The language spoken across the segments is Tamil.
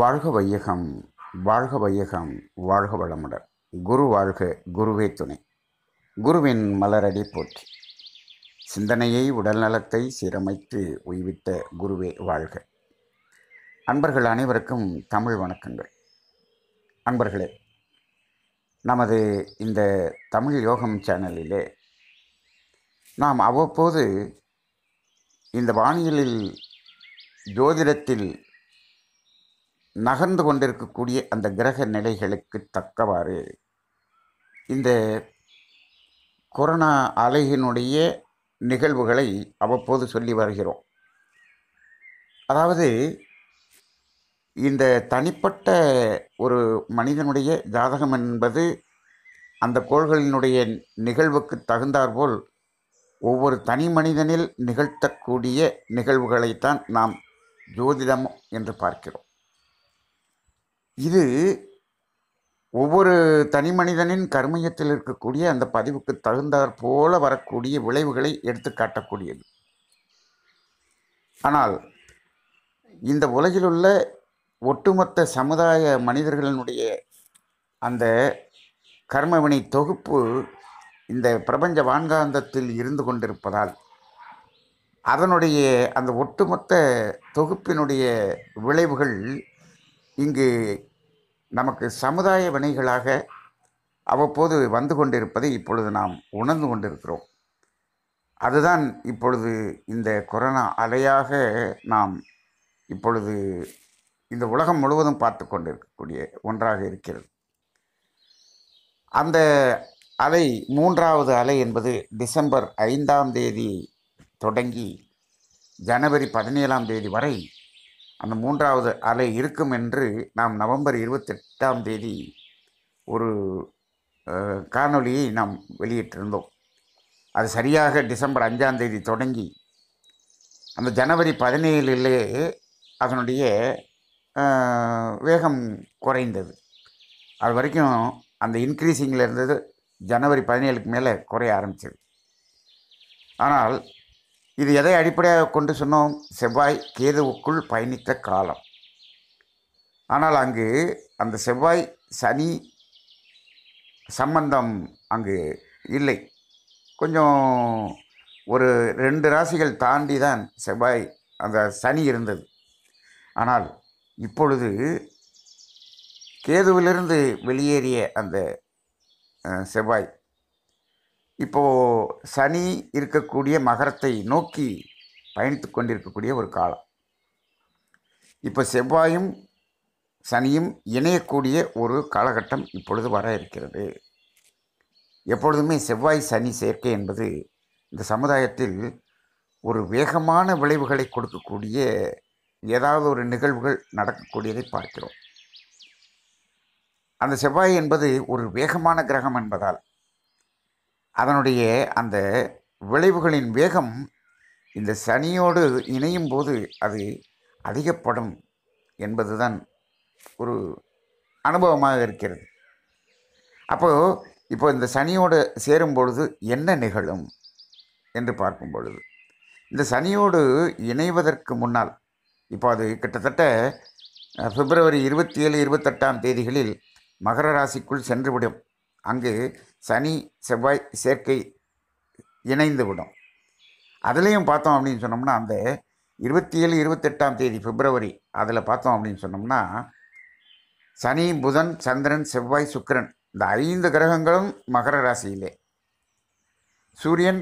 வாழ்க வையகம் வாழ்க வையகம் வாழ்க வளமுடன் குரு வாழ்க குருவே துணை குருவின் மலரடி போற்றி சிந்தனையை உடல் நலத்தை சீரமைத்து உய்விட்ட குருவே வாழ்க அன்பர்கள் அனைவருக்கும் தமிழ் வணக்கங்கள் அன்பர்களே நமது இந்த தமிழ் யோகம் சேனலிலே நாம் அவ்வப்போது இந்த வானியலில் ஜோதிடத்தில் நகர்ந்து கொண்டிருக்கக்கூடிய அந்த கிரக நிலைகளுக்கு தக்கவாறு இந்த கொரோனா அலைகினுடைய நிகழ்வுகளை அவ்வப்போது சொல்லி வருகிறோம் அதாவது இந்த தனிப்பட்ட ஒரு மனிதனுடைய ஜாதகம் என்பது அந்த கோள்களினுடைய நிகழ்வுக்கு தகுந்தாற்போல் ஒவ்வொரு தனி மனிதனில் நிகழ்த்தக்கூடிய நிகழ்வுகளைத்தான் நாம் ஜோதிடம் என்று பார்க்கிறோம் இது ஒவ்வொரு தனி மனிதனின் கர்மயத்தில் இருக்கக்கூடிய அந்த பதிவுக்கு தகுந்தாற் போல வரக்கூடிய விளைவுகளை எடுத்து காட்டக்கூடியது ஆனால் இந்த உலகில் உள்ள ஒட்டுமொத்த சமுதாய மனிதர்களினுடைய அந்த கர்மவினை தொகுப்பு இந்த பிரபஞ்ச வான்காந்தத்தில் இருந்து கொண்டிருப்பதால் அதனுடைய அந்த ஒட்டுமொத்த தொகுப்பினுடைய விளைவுகள் இங்கு நமக்கு சமுதாய வினைகளாக அவ்வப்போது வந்து கொண்டிருப்பதை இப்பொழுது நாம் உணர்ந்து கொண்டிருக்கிறோம் அதுதான் இப்பொழுது இந்த கொரோனா அலையாக நாம் இப்பொழுது இந்த உலகம் முழுவதும் பார்த்து கொண்டிருக்கக்கூடிய ஒன்றாக இருக்கிறது அந்த அலை மூன்றாவது அலை என்பது டிசம்பர் ஐந்தாம் தேதி தொடங்கி ஜனவரி பதினேழாம் தேதி வரை அந்த மூன்றாவது அலை இருக்கும் என்று நாம் நவம்பர் இருபத்தெட்டாம் தேதி ஒரு காணொலியை நாம் வெளியிட்டிருந்தோம் அது சரியாக டிசம்பர் அஞ்சாம் தேதி தொடங்கி அந்த ஜனவரி பதினேழுலே அதனுடைய வேகம் குறைந்தது அது வரைக்கும் அந்த இன்க்ரீஸிங்கில் இருந்தது ஜனவரி பதினேழுக்கு மேலே குறைய ஆரம்பித்தது ஆனால் இது எதை அடிப்படையாக கொண்டு சொன்னோம் செவ்வாய் கேதுவுக்குள் பயணித்த காலம் ஆனால் அங்கு அந்த செவ்வாய் சனி சம்பந்தம் அங்கு இல்லை கொஞ்சம் ஒரு ரெண்டு ராசிகள் தாண்டி தான் செவ்வாய் அந்த சனி இருந்தது ஆனால் இப்பொழுது கேதுவிலிருந்து வெளியேறிய அந்த செவ்வாய் இப்போது சனி இருக்கக்கூடிய மகரத்தை நோக்கி பயணித்து கொண்டிருக்கக்கூடிய ஒரு காலம் இப்போ செவ்வாயும் சனியும் இணையக்கூடிய ஒரு காலகட்டம் இப்பொழுது வர இருக்கிறது எப்பொழுதுமே செவ்வாய் சனி சேர்க்கை என்பது இந்த சமுதாயத்தில் ஒரு வேகமான விளைவுகளை கொடுக்கக்கூடிய ஏதாவது ஒரு நிகழ்வுகள் நடக்கக்கூடியதை பார்க்கிறோம் அந்த செவ்வாய் என்பது ஒரு வேகமான கிரகம் என்பதால் அதனுடைய அந்த விளைவுகளின் வேகம் இந்த சனியோடு இணையும் போது அது அதிகப்படும் என்பதுதான் ஒரு அனுபவமாக இருக்கிறது அப்போது இப்போ இந்த சனியோடு சேரும் பொழுது என்ன நிகழும் என்று பார்க்கும் பொழுது இந்த சனியோடு இணைவதற்கு முன்னால் இப்போ அது கிட்டத்தட்ட பிப்ரவரி இருபத்தி ஏழு இருபத்தெட்டாம் தேதிகளில் மகர ராசிக்குள் சென்றுவிடும் அங்கு சனி செவ்வாய் சேர்க்கை இணைந்துவிடும் அதுலேயும் பார்த்தோம் அப்படின்னு சொன்னோம்னா அந்த இருபத்தி ஏழு இருபத்தெட்டாம் தேதி பிப்ரவரி அதில் பார்த்தோம் அப்படின்னு சொன்னோம்னா சனி புதன் சந்திரன் செவ்வாய் சுக்கரன் இந்த ஐந்து கிரகங்களும் மகர ராசியிலே சூரியன்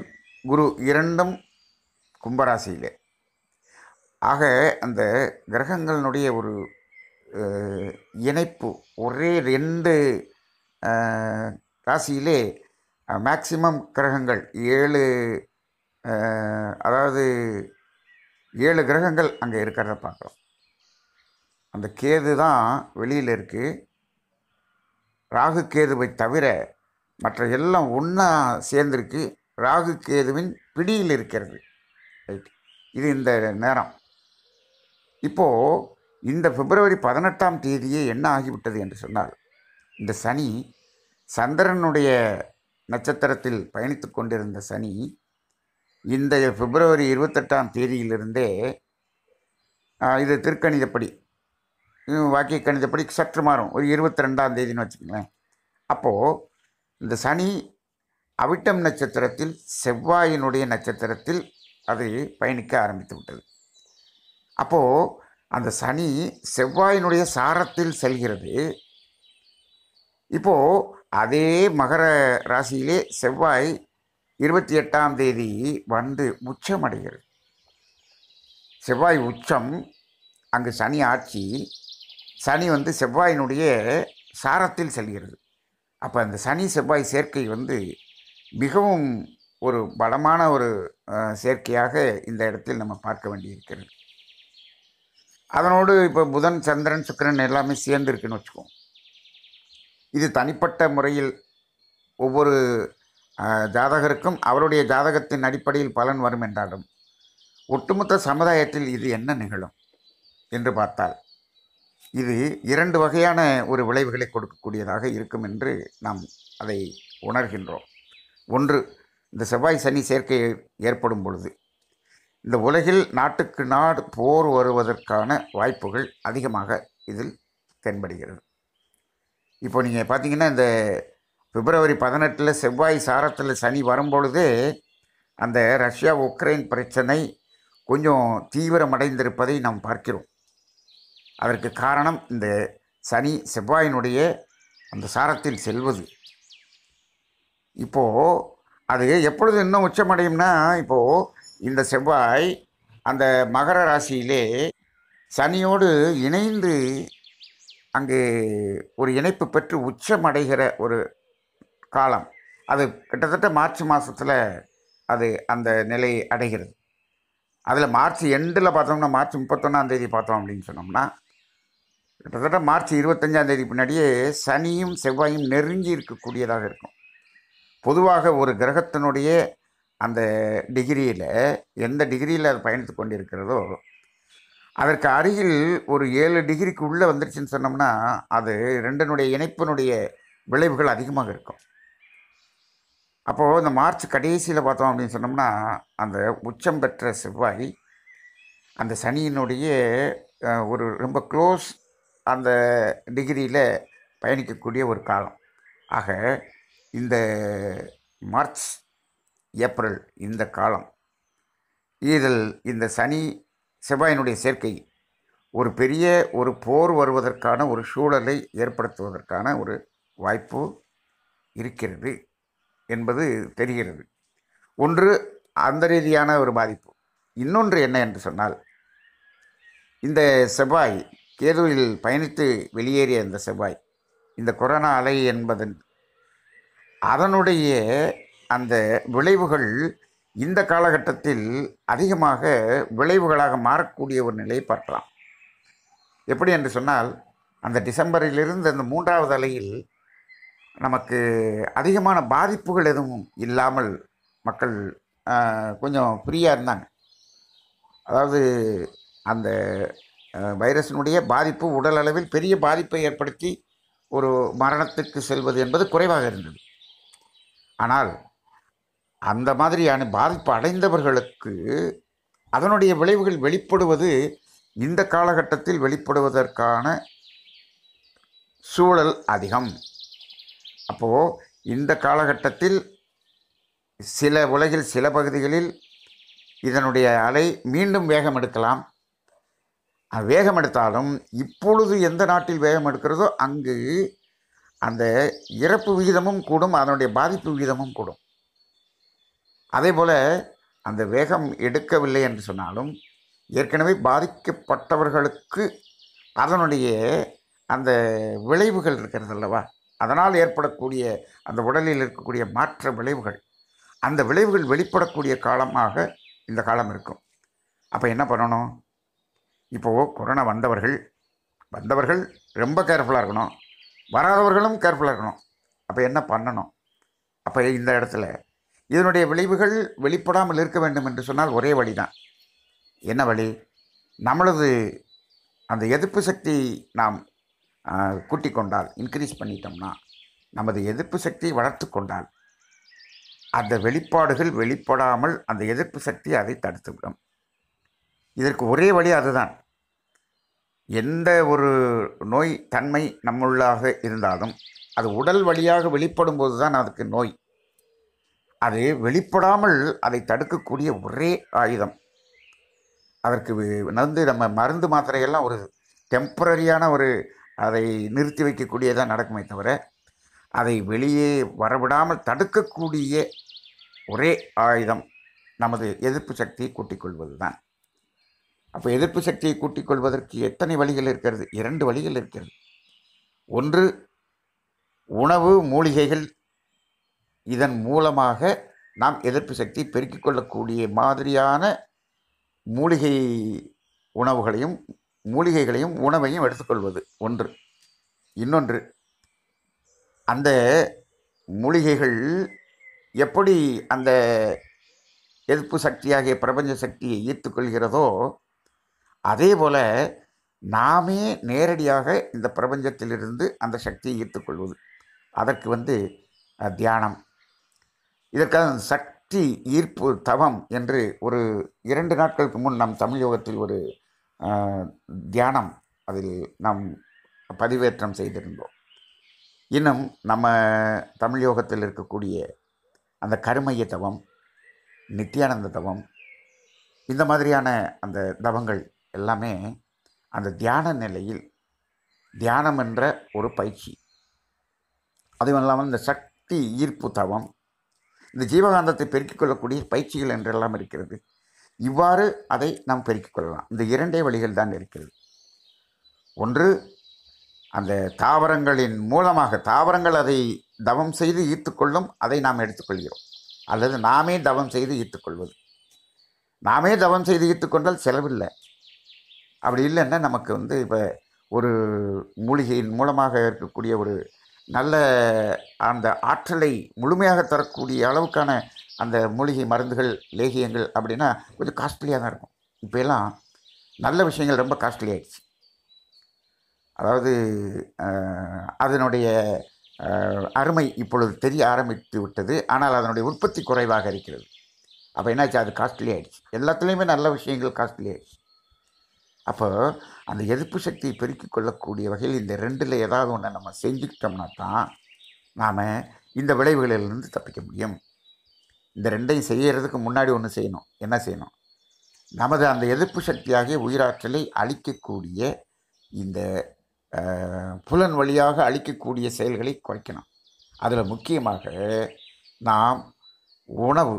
குரு இரண்டும் கும்பராசியிலே ஆக அந்த கிரகங்களினுடைய ஒரு இணைப்பு ஒரே ரெண்டு ராசியிலே மேக்சிமம் கிரகங்கள் ஏழு அதாவது ஏழு கிரகங்கள் அங்கே இருக்கிறத பார்க்குறோம் அந்த கேது தான் வெளியில் இருக்குது ராகு கேதுவை தவிர மற்ற எல்லாம் ஒன்றா சேர்ந்துருக்கு ராகு கேதுவின் பிடியில் இருக்கிறது ரைட் இது இந்த நேரம் இப்போது இந்த பிப்ரவரி பதினெட்டாம் தேதியே என்ன ஆகிவிட்டது என்று சொன்னால் இந்த சனி சந்திரனுடைய நட்சத்திரத்தில் பயணித்து கொண்டிருந்த சனி இந்த பிப்ரவரி இருபத்தெட்டாம் தேதியிலிருந்தே இது திருக்கணிதப்படி வாக்கிய கணிதப்படி சற்று மாறும் ஒரு இருபத்தி ரெண்டாம் தேதின்னு வச்சுக்கோங்களேன் அப்போது இந்த சனி அவிட்டம் நட்சத்திரத்தில் செவ்வாயினுடைய நட்சத்திரத்தில் அது பயணிக்க ஆரம்பித்து விட்டது அப்போது அந்த சனி செவ்வாயினுடைய சாரத்தில் செல்கிறது இப்போது அதே மகர ராசியிலே செவ்வாய் இருபத்தி எட்டாம் தேதி வந்து உச்சம் அடைகிறது செவ்வாய் உச்சம் அங்கு சனி ஆட்சி சனி வந்து செவ்வாயினுடைய சாரத்தில் செல்கிறது அப்போ அந்த சனி செவ்வாய் சேர்க்கை வந்து மிகவும் ஒரு பலமான ஒரு சேர்க்கையாக இந்த இடத்தில் நம்ம பார்க்க வேண்டியிருக்கிறது அதனோடு இப்போ புதன் சந்திரன் சுக்கரன் எல்லாமே சேர்ந்துருக்குன்னு வச்சுக்கோம் இது தனிப்பட்ட முறையில் ஒவ்வொரு ஜாதகருக்கும் அவருடைய ஜாதகத்தின் அடிப்படையில் பலன் வரும் என்றாலும் ஒட்டுமொத்த சமுதாயத்தில் இது என்ன நிகழும் என்று பார்த்தால் இது இரண்டு வகையான ஒரு விளைவுகளை கொடுக்கக்கூடியதாக இருக்கும் என்று நாம் அதை உணர்கின்றோம் ஒன்று இந்த செவ்வாய் சனி சேர்க்கை ஏற்படும் பொழுது இந்த உலகில் நாட்டுக்கு நாடு போர் வருவதற்கான வாய்ப்புகள் அதிகமாக இதில் தென்படுகிறது இப்போ நீங்கள் பார்த்தீங்கன்னா இந்த பிப்ரவரி பதினெட்டில் செவ்வாய் சாரத்தில் சனி வரும்பொழுது அந்த ரஷ்யா உக்ரைன் பிரச்சனை கொஞ்சம் தீவிரமடைந்திருப்பதை நாம் பார்க்கிறோம் அதற்கு காரணம் இந்த சனி செவ்வாயினுடைய அந்த சாரத்தில் செல்வது இப்போது அது எப்பொழுது இன்னும் உச்சமடையும்னா இப்போது இந்த செவ்வாய் அந்த மகர ராசியிலே சனியோடு இணைந்து அங்கு ஒரு இணைப்பு பெற்று உச்சமடைகிற ஒரு காலம் அது கிட்டத்தட்ட மார்ச் மாதத்தில் அது அந்த நிலையை அடைகிறது அதில் மார்ச் எண்டில் பார்த்தோம்னா மார்ச் முப்பத்தொன்னாந்தேதி பார்த்தோம் அப்படின்னு சொன்னோம்னா கிட்டத்தட்ட மார்ச் இருபத்தஞ்சாந்தேதி பின்னாடியே சனியும் செவ்வாயும் நெருங்கி இருக்கக்கூடியதாக இருக்கும் பொதுவாக ஒரு கிரகத்தினுடைய அந்த டிகிரியில் எந்த டிகிரியில் அது பயணித்து கொண்டிருக்கிறதோ அதற்கு அருகில் ஒரு ஏழு டிகிரிக்கு உள்ளே வந்துருச்சுன்னு சொன்னோம்னா அது ரெண்டனுடைய இணைப்பினுடைய விளைவுகள் அதிகமாக இருக்கும் அப்போது இந்த மார்ச் கடைசியில் பார்த்தோம் அப்படின்னு சொன்னோம்னா அந்த உச்சம் பெற்ற செவ்வாய் அந்த சனியினுடைய ஒரு ரொம்ப க்ளோஸ் அந்த டிகிரியில் பயணிக்கக்கூடிய ஒரு காலம் ஆக இந்த மார்ச் ஏப்ரல் இந்த காலம் இதில் இந்த சனி செவ்வாயினுடைய சேர்க்கை ஒரு பெரிய ஒரு போர் வருவதற்கான ஒரு சூழலை ஏற்படுத்துவதற்கான ஒரு வாய்ப்பு இருக்கிறது என்பது தெரிகிறது ஒன்று அந்த ரீதியான ஒரு பாதிப்பு இன்னொன்று என்ன என்று சொன்னால் இந்த செவ்வாய் கேதுவில் பயணித்து வெளியேறிய இந்த செவ்வாய் இந்த கொரோனா அலை என்பதன் அதனுடைய அந்த விளைவுகள் இந்த காலகட்டத்தில் அதிகமாக விளைவுகளாக மாறக்கூடிய ஒரு நிலையை பார்க்கலாம் எப்படி என்று சொன்னால் அந்த டிசம்பரிலிருந்து அந்த மூன்றாவது அலையில் நமக்கு அதிகமான பாதிப்புகள் எதுவும் இல்லாமல் மக்கள் கொஞ்சம் ஃப்ரீயாக இருந்தாங்க அதாவது அந்த வைரஸினுடைய பாதிப்பு உடல் அளவில் பெரிய பாதிப்பை ஏற்படுத்தி ஒரு மரணத்துக்கு செல்வது என்பது குறைவாக இருந்தது ஆனால் அந்த மாதிரியான பாதிப்பு அடைந்தவர்களுக்கு அதனுடைய விளைவுகள் வெளிப்படுவது இந்த காலகட்டத்தில் வெளிப்படுவதற்கான சூழல் அதிகம் அப்போது இந்த காலகட்டத்தில் சில உலகில் சில பகுதிகளில் இதனுடைய அலை மீண்டும் வேகம் எடுக்கலாம் வேகம் எடுத்தாலும் இப்பொழுது எந்த நாட்டில் வேகம் எடுக்கிறதோ அங்கு அந்த இறப்பு விகிதமும் கூடும் அதனுடைய பாதிப்பு விகிதமும் கூடும் அதே போல் அந்த வேகம் எடுக்கவில்லை என்று சொன்னாலும் ஏற்கனவே பாதிக்கப்பட்டவர்களுக்கு அதனுடைய அந்த விளைவுகள் இருக்கிறது அல்லவா அதனால் ஏற்படக்கூடிய அந்த உடலில் இருக்கக்கூடிய மாற்ற விளைவுகள் அந்த விளைவுகள் வெளிப்படக்கூடிய காலமாக இந்த காலம் இருக்கும் அப்போ என்ன பண்ணணும் இப்போது கொரோனா வந்தவர்கள் வந்தவர்கள் ரொம்ப கேர்ஃபுல்லாக இருக்கணும் வராதவர்களும் கேர்ஃபுல்லாக இருக்கணும் அப்போ என்ன பண்ணணும் அப்போ இந்த இடத்துல இதனுடைய விளைவுகள் வெளிப்படாமல் இருக்க வேண்டும் என்று சொன்னால் ஒரே வழி தான் என்ன வழி நம்மளது அந்த எதிர்ப்பு சக்தி நாம் கூட்டிக் கொண்டால் இன்க்ரீஸ் பண்ணிட்டோம்னா நமது எதிர்ப்பு சக்தியை வளர்த்து கொண்டால் அந்த வெளிப்பாடுகள் வெளிப்படாமல் அந்த எதிர்ப்பு சக்தி அதை தடுத்துவிடும் இதற்கு ஒரே வழி அதுதான் எந்த ஒரு நோய் தன்மை நம்முள்ளாக இருந்தாலும் அது உடல் வழியாக வெளிப்படும் போது தான் அதுக்கு நோய் அது வெளிப்படாமல் அதை தடுக்கக்கூடிய ஒரே ஆயுதம் அதற்கு நடந்து நம்ம மருந்து மாத்திரையெல்லாம் ஒரு டெம்பரரியான ஒரு அதை நிறுத்தி வைக்கக்கூடியதாக நடக்குமே தவிர அதை வெளியே வரவிடாமல் தடுக்கக்கூடிய ஒரே ஆயுதம் நமது எதிர்ப்பு சக்தியை கூட்டிக்கொள்வது தான் அப்போ எதிர்ப்பு சக்தியை கூட்டிக்கொள்வதற்கு எத்தனை வழிகள் இருக்கிறது இரண்டு வழிகள் இருக்கிறது ஒன்று உணவு மூலிகைகள் இதன் மூலமாக நாம் எதிர்ப்பு சக்தி பெருக்கிக் கொள்ளக்கூடிய மாதிரியான மூலிகை உணவுகளையும் மூலிகைகளையும் உணவையும் எடுத்துக்கொள்வது ஒன்று இன்னொன்று அந்த மூலிகைகள் எப்படி அந்த எதிர்ப்பு சக்தியாகிய பிரபஞ்ச சக்தியை ஈர்த்துக்கொள்கிறதோ அதே போல் நாமே நேரடியாக இந்த பிரபஞ்சத்திலிருந்து அந்த சக்தியை ஈர்த்துக்கொள்வது அதற்கு வந்து தியானம் இதற்காக சக்தி ஈர்ப்பு தவம் என்று ஒரு இரண்டு நாட்களுக்கு முன் நம் தமிழ் யோகத்தில் ஒரு தியானம் அதில் நாம் பதிவேற்றம் செய்திருந்தோம் இன்னும் நம்ம தமிழ் யோகத்தில் இருக்கக்கூடிய அந்த கருமைய தவம் நித்தியானந்த தவம் இந்த மாதிரியான அந்த தவங்கள் எல்லாமே அந்த தியான நிலையில் தியானம் என்ற ஒரு பயிற்சி அதுவும் இல்லாமல் இந்த சக்தி ஈர்ப்பு தவம் இந்த ஜீவகாந்தத்தை பெருக்கிக் கொள்ளக்கூடிய பயிற்சிகள் என்றெல்லாம் இருக்கிறது இவ்வாறு அதை நாம் பெருக்கிக் கொள்ளலாம் இந்த இரண்டே வழிகள் தான் இருக்கிறது ஒன்று அந்த தாவரங்களின் மூலமாக தாவரங்கள் அதை தவம் செய்து ஈர்த்துக்கொள்ளும் அதை நாம் எடுத்துக்கொள்கிறோம் அல்லது நாமே தவம் செய்து ஈர்த்துக்கொள்வது நாமே தவம் செய்து ஈர்த்துக்கொண்டால் செலவில்லை அப்படி இல்லைன்னா நமக்கு வந்து இப்போ ஒரு மூலிகையின் மூலமாக இருக்கக்கூடிய ஒரு நல்ல அந்த ஆற்றலை முழுமையாக தரக்கூடிய அளவுக்கான அந்த மூலிகை மருந்துகள் லேகியங்கள் அப்படின்னா கொஞ்சம் காஸ்ட்லியாக தான் இருக்கும் இப்போ எல்லாம் நல்ல விஷயங்கள் ரொம்ப காஸ்ட்லி ஆயிடுச்சு அதாவது அதனுடைய அருமை இப்பொழுது தெரிய ஆரம்பித்து விட்டது ஆனால் அதனுடைய உற்பத்தி குறைவாக இருக்கிறது அப்போ என்னாச்சு அது காஸ்ட்லி ஆகிடுச்சு எல்லாத்துலேயுமே நல்ல விஷயங்கள் காஸ்ட்லி ஆகிடுச்சு அப்போ அந்த எதிர்ப்பு சக்தியை பெருக்கிக் கொள்ளக்கூடிய வகையில் இந்த ரெண்டில் ஏதாவது ஒன்று நம்ம செஞ்சுக்கிட்டோம்னா தான் நாம் இந்த விளைவுகளிலிருந்து தப்பிக்க முடியும் இந்த ரெண்டையும் செய்கிறதுக்கு முன்னாடி ஒன்று செய்யணும் என்ன செய்யணும் நமது அந்த எதிர்ப்பு சக்தியாகிய உயிராற்றலை அழிக்கக்கூடிய இந்த புலன் வழியாக அழிக்கக்கூடிய செயல்களை குறைக்கணும் அதில் முக்கியமாக நாம் உணவு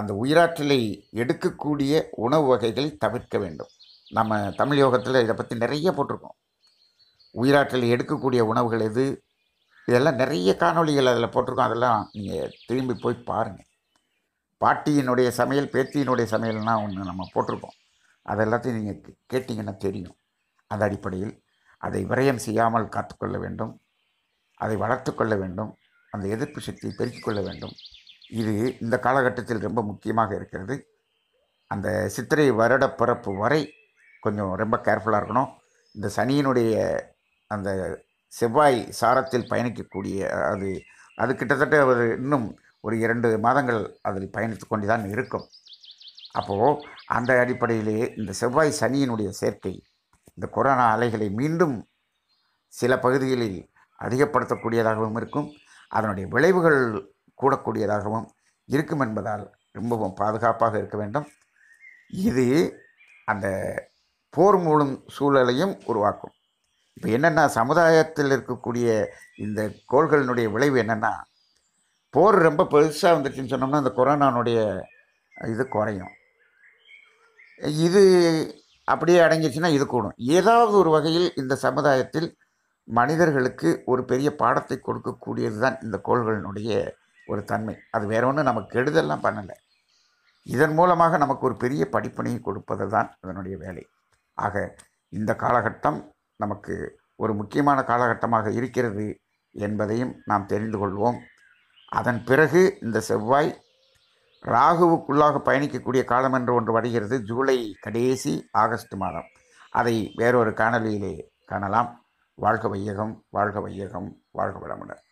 அந்த உயிராற்றலை எடுக்கக்கூடிய உணவு வகைகளை தவிர்க்க வேண்டும் நம்ம தமிழ் யோகத்தில் இதை பற்றி நிறைய போட்டிருக்கோம் உயிராற்றல் எடுக்கக்கூடிய உணவுகள் எது இதெல்லாம் நிறைய காணொலிகள் அதில் போட்டிருக்கோம் அதெல்லாம் நீங்கள் திரும்பி போய் பாருங்கள் பாட்டியினுடைய சமையல் பேத்தியினுடைய சமையல்னால் ஒன்று நம்ம போட்டிருக்கோம் அதெல்லாத்தையும் நீங்கள் கேட்டிங்கன்னா தெரியும் அந்த அடிப்படையில் அதை விரயம் செய்யாமல் காத்துக்கொள்ள வேண்டும் அதை வளர்த்து கொள்ள வேண்டும் அந்த எதிர்ப்பு சக்தியை பெருக்கிக் கொள்ள வேண்டும் இது இந்த காலகட்டத்தில் ரொம்ப முக்கியமாக இருக்கிறது அந்த சித்திரை வருடப்பிறப்பு வரை கொஞ்சம் ரொம்ப கேர்ஃபுல்லாக இருக்கணும் இந்த சனியினுடைய அந்த செவ்வாய் சாரத்தில் பயணிக்கக்கூடிய அது அது கிட்டத்தட்ட ஒரு இன்னும் ஒரு இரண்டு மாதங்கள் அதில் பயணித்து கொண்டு தான் இருக்கும் அப்போது அந்த அடிப்படையிலேயே இந்த செவ்வாய் சனியினுடைய சேர்க்கை இந்த கொரோனா அலைகளை மீண்டும் சில பகுதிகளில் அதிகப்படுத்தக்கூடியதாகவும் இருக்கும் அதனுடைய விளைவுகள் கூடக்கூடியதாகவும் இருக்கும் என்பதால் ரொம்பவும் பாதுகாப்பாக இருக்க வேண்டும் இது அந்த போர் மூலம் சூழலையும் உருவாக்கும் இப்போ என்னென்னா சமுதாயத்தில் இருக்கக்கூடிய இந்த கோள்களினுடைய விளைவு என்னென்னா போர் ரொம்ப பெருசாக வந்துச்சுன்னு சொன்னோம்னா இந்த கொரோனானுடைய இது குறையும் இது அப்படியே அடங்கிச்சுன்னா இது கூடும் ஏதாவது ஒரு வகையில் இந்த சமுதாயத்தில் மனிதர்களுக்கு ஒரு பெரிய பாடத்தை கொடுக்கக்கூடியது தான் இந்த கோள்களினுடைய ஒரு தன்மை அது வேற ஒன்றும் நமக்கு கெடுதல்லாம் பண்ணலை இதன் மூலமாக நமக்கு ஒரு பெரிய படிப்பணியை கொடுப்பது தான் அதனுடைய வேலை ஆக இந்த காலகட்டம் நமக்கு ஒரு முக்கியமான காலகட்டமாக இருக்கிறது என்பதையும் நாம் தெரிந்து கொள்வோம் அதன் பிறகு இந்த செவ்வாய் ராகுவுக்குள்ளாக பயணிக்கக்கூடிய காலம் என்று ஒன்று வருகிறது ஜூலை கடைசி ஆகஸ்ட் மாதம் அதை வேறொரு காணொலியிலே காணலாம் வாழ்க வையகம் வாழ்க வையகம் வாழ்க வளமுடன்